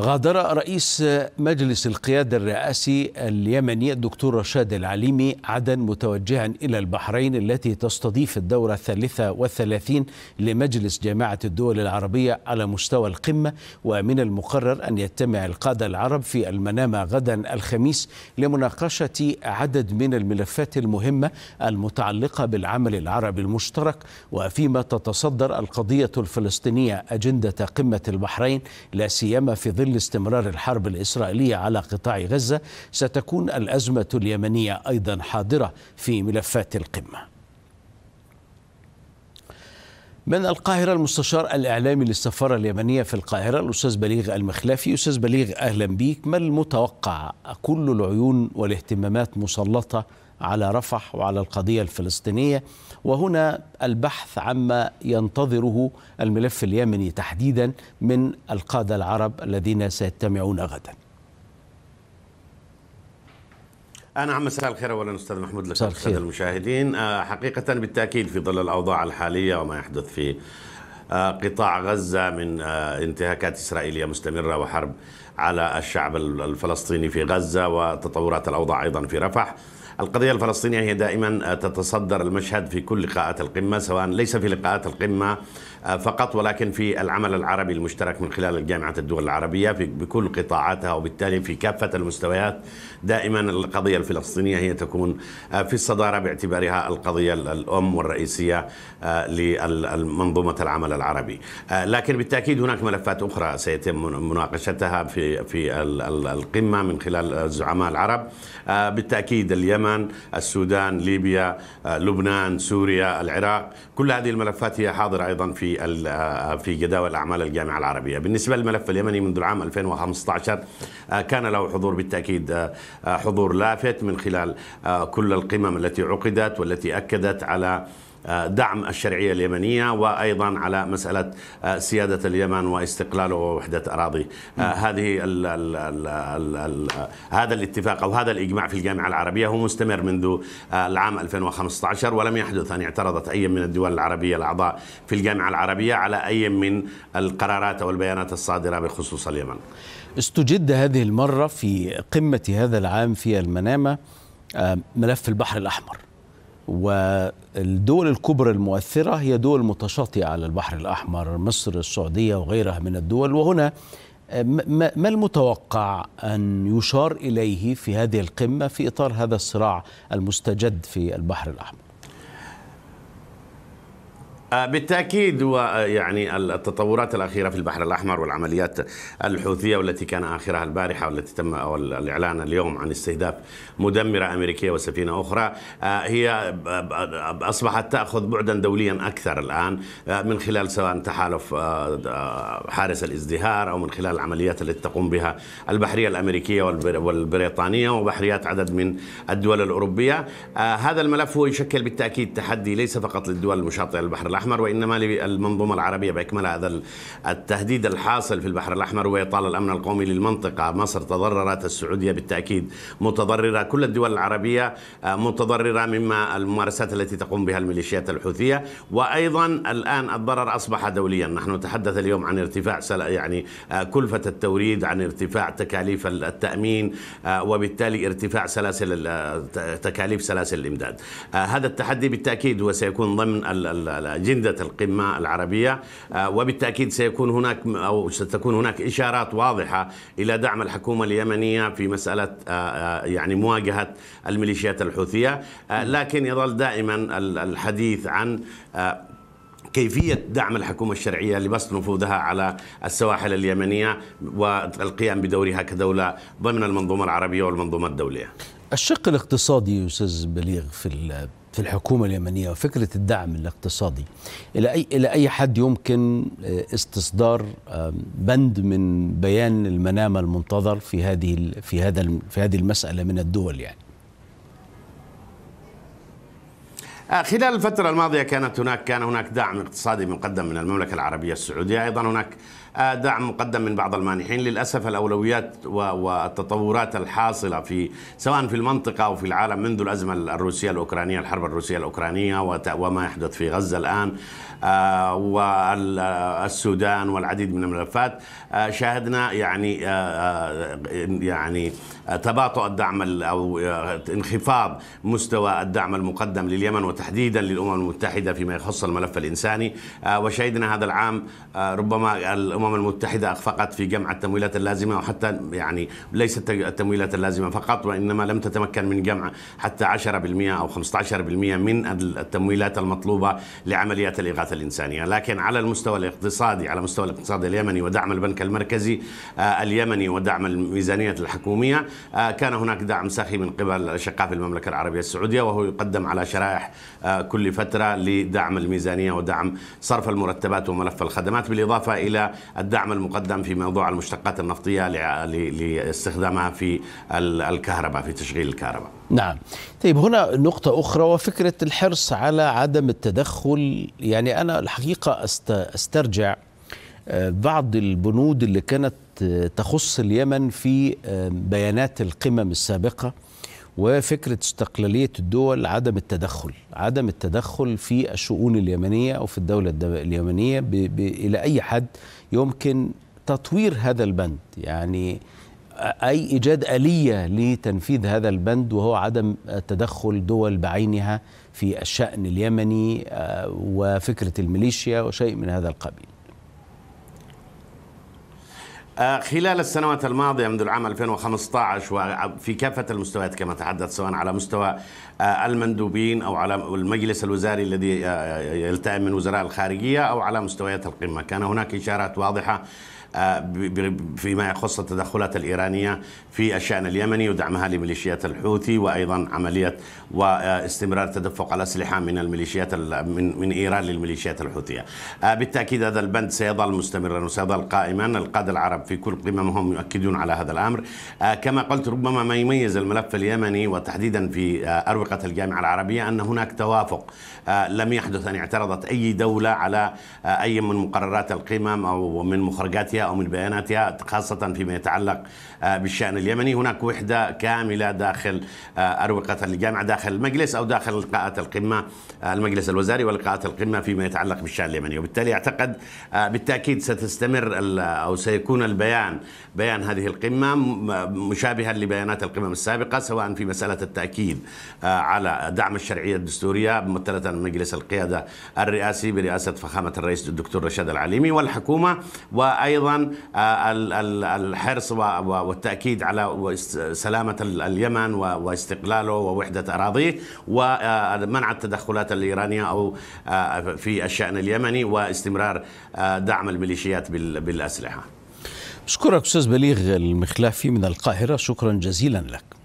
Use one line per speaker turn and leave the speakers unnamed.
غادر رئيس مجلس القيادة الرئاسي اليمني الدكتور رشاد العليمي عدن متوجها إلى البحرين التي تستضيف الدورة الثالثة والثلاثين لمجلس جامعة الدول العربية على مستوى القمة ومن المقرر أن يجتمع القادة العرب في المنامة غدا الخميس لمناقشة عدد من الملفات المهمة المتعلقة بالعمل العربي المشترك وفيما تتصدر القضية الفلسطينية أجندة قمة البحرين لا سيما في ظل ظل استمرار الحرب الإسرائيلية على قطاع غزة ستكون الأزمة اليمنية أيضا حاضرة في ملفات القمة من القاهرة المستشار الإعلامي للسفارة اليمنية في القاهرة الأستاذ بليغ المخلافي أستاذ بليغ أهلا بيك ما المتوقع كل العيون والاهتمامات مسلطة على رفح وعلى القضية الفلسطينية وهنا البحث عما ينتظره الملف اليمني تحديدا من القادة العرب الذين سيجتمعون غدا
نعم مساء الخير اولا استاذ محمود لك الساده المشاهدين آه، حقيقه بالتاكيد في ظل الاوضاع الحاليه وما يحدث في آه، قطاع غزه من آه، انتهاكات اسرائيليه مستمره وحرب على الشعب الفلسطيني في غزه وتطورات الاوضاع ايضا في رفح القضية الفلسطينية هي دائما تتصدر المشهد في كل لقاءات القمة سواء ليس في لقاءات القمة آه، فقط ولكن في العمل العربي المشترك من خلال الجامعة الدول العربية بكل قطاعاتها وبالتالي في كافة المستويات دائما القضية الفلسطينية هي تكون آه، في الصدارة باعتبارها القضية الأم والرئيسية آه، لمنظومة العمل العربي لكن بالتأكيد هناك ملفات أخرى سيتم مناقشتها في في القمة من خلال الزعماء العرب بالتأكيد اليمن السودان ليبيا لبنان سوريا العراق كل هذه الملفات هي حاضرة أيضا في في جداول اعمال الجامعه العربيه. بالنسبه للملف اليمني منذ العام 2015 كان له حضور بالتاكيد حضور لافت من خلال كل القمم التي عقدت والتي اكدت على دعم الشرعية اليمنية وأيضا على مسألة آه، سيادة اليمن واستقلاله ووحدة أراضي آه، نعم. هذه الـ الـ الـ الـ الـ هذا الاتفاق أو هذا الإجماع في الجامعة العربية هو مستمر منذ آه، العام 2015 ولم يحدث أن اعترضت أي من الدول العربية الأعضاء في الجامعة العربية على أي من القرارات أو البيانات الصادرة بخصوص اليمن
استجد هذه المرة في قمة هذا العام في المنامة ملف البحر الأحمر والدول الكبرى المؤثرة هي دول متشاطئة على البحر الأحمر مصر السعودية وغيرها من الدول وهنا ما المتوقع أن يشار إليه في هذه القمة في إطار هذا الصراع المستجد في البحر الأحمر
آه، بالتاكيد ويعني آه، التطورات الاخيره في البحر الاحمر والعمليات الحوثيه والتي كان اخرها البارحه والتي تم أو الاعلان اليوم عن استهداف مدمره امريكيه وسفينه اخرى آه، هي اصبحت تاخذ بعدا دوليا اكثر الان من خلال سواء تحالف حارس الازدهار او من خلال العمليات التي تقوم بها البحريه الامريكيه والبريطانيه وبحريات عدد من الدول الاوروبيه هذا الملف هو يشكل بالتاكيد تحدي ليس فقط للدول المشاطئه البحر الاحمر الأحمر وإنما للمنظومة العربية بإكمال هذا التهديد الحاصل في البحر الأحمر وإطال الأمن القومي للمنطقة مصر تضررت السعودية بالتأكيد متضررة كل الدول العربية آه، متضررة مما الممارسات التي تقوم بها الميليشيات الحوثية وأيضا الآن الضرر أصبح دوليا نحن نتحدث اليوم عن ارتفاع يعني آه، كلفة التوريد عن ارتفاع تكاليف التأمين آه، وبالتالي ارتفاع سلاسل تكاليف سلاسل الإمداد هذا التحدي بالتأكيد هو سيكون ضمن أجندة القمة العربية آه، وبالتأكيد سيكون هناك أو ستكون هناك إشارات واضحة إلى دعم الحكومة اليمنية في مسألة آه، آه، يعني مواجهة الميليشيات الحوثية لكن يظل دائما الحديث عن كيفية دعم الحكومة الشرعية لبسط نفوذها على السواحل اليمنية والقيام بدورها كدولة ضمن المنظومة العربية والمنظومة الدولية
الشق الاقتصادي أستاذ بليغ في في الحكومة اليمنية وفكرة الدعم الاقتصادي إلى أي, إلى أي حد يمكن آه، استصدار بند من بيان المنامة المنتظر في هذه في هذا في هذه المسألة من الدول
يعني آه، خلال الفترة الماضية كانت هناك كان هناك دعم اقتصادي مقدم من المملكة العربية السعودية، أيضا هناك آه، دعم مقدم من بعض المانحين، للأسف الأولويات والتطورات الحاصلة في سواء في المنطقة أو في العالم منذ الأزمة الروسية الأوكرانية، الحرب الروسية الأوكرانية وما يحدث في غزة الآن آه، والسودان والعديد من الملفات شاهدنا يعني يعني تباطؤ الدعم أو انخفاض مستوى الدعم المقدم لليمن وتحديدا للأمم المتحدة فيما يخص الملف الإنساني آه، وشهدنا هذا العام آه، ربما الأمم المتحدة أخفقت في جمع التمويلات اللازمة وحتى يعني ليست التمويلات اللازمة فقط وإنما لم تتمكن من جمع حتى 10% أو 15% من التمويلات المطلوبة لعمليات الإغاثة الإنسانية لكن على المستوى الاقتصادي على مستوى الاقتصاد اليمني ودعم البنك المركزي آه، اليمني ودعم الميزانية الحكومية كان هناك دعم ساخي من قبل الاشقاء في المملكة العربية السعودية وهو يقدم على شرائح آه، كل فترة لدعم الميزانية ودعم صرف المرتبات وملف الخدمات بالإضافة إلى الدعم المقدم في موضوع المشتقات النفطية لاستخدامها في الكهرباء في تشغيل الكهرباء
نعم طيب هنا نقطة أخرى وفكرة الحرص على عدم التدخل يعني أنا الحقيقة أسترجع آه، بعض البنود اللي كانت آه، تخص اليمن في بيانات القمم السابقه وفكرة استقلالية الدول عدم التدخل عدم التدخل في الشؤون اليمنية أو في الدولة اليمنية ب ب إلى أي حد يمكن تطوير هذا البند يعني أي إيجاد آلية لتنفيذ هذا البند وهو عدم تدخل دول بعينها في الشأن اليمني آه، وفكرة الميليشيا وشيء من هذا القبيل
آه، خلال السنوات الماضية منذ العام 2015 وفي كافة المستويات كما تحدث سواء على مستوى آه، المندوبين أو على المجلس الوزاري الذي آه، يلتئم من وزراء الخارجية أو على مستويات القمة كان هناك إشارات واضحة آه، فيما يخص التدخلات الإيرانية في الشأن اليمني ودعمها لميليشيات الحوثي وأيضا عملية واستمرار تدفق الأسلحة من الميليشيات من إيران للميليشيات الحوثية آه، بالتأكيد هذا البند سيظل مستمرا وسيظل قائما القادة العرب في كل قممهم يؤكدون على هذا الأمر آه، كما قلت ربما ما يميز الملف اليمني وتحديدا في أروقة الجامعة العربية أن هناك توافق لم يحدث أن اعترضت أي دولة على أي من مقررات القمم أو من مخرجاتها معلوماتها أو من بياناتها خاصة فيما يتعلق آه، بالشأن اليمني هناك وحدة كاملة داخل آه، أروقة الجامعة داخل المجلس أو داخل لقاءات القمة آه، المجلس الوزاري ولقاءات القمة فيما يتعلق بالشأن اليمني وبالتالي أعتقد بالتأكيد ستستمر أو سيكون البيان بيان هذه القمة مشابها لبيانات القمم السابقة سواء في مسألة التأكيد على دعم الشرعية الدستورية ممثلة مجلس القيادة الرئاسي برئاسة فخامة الرئيس الدكتور رشاد العليمي والحكومة وأيضا ايضا آه، الحرص والتاكيد على سلامه اليمن واستقلاله ووحده اراضيه ومنع آه، التدخلات الايرانيه او آه، في الشان اليمني واستمرار دعم الميليشيات بالاسلحه.
شكرا استاذ بليغ المخلافي من القاهره شكرا جزيلا لك.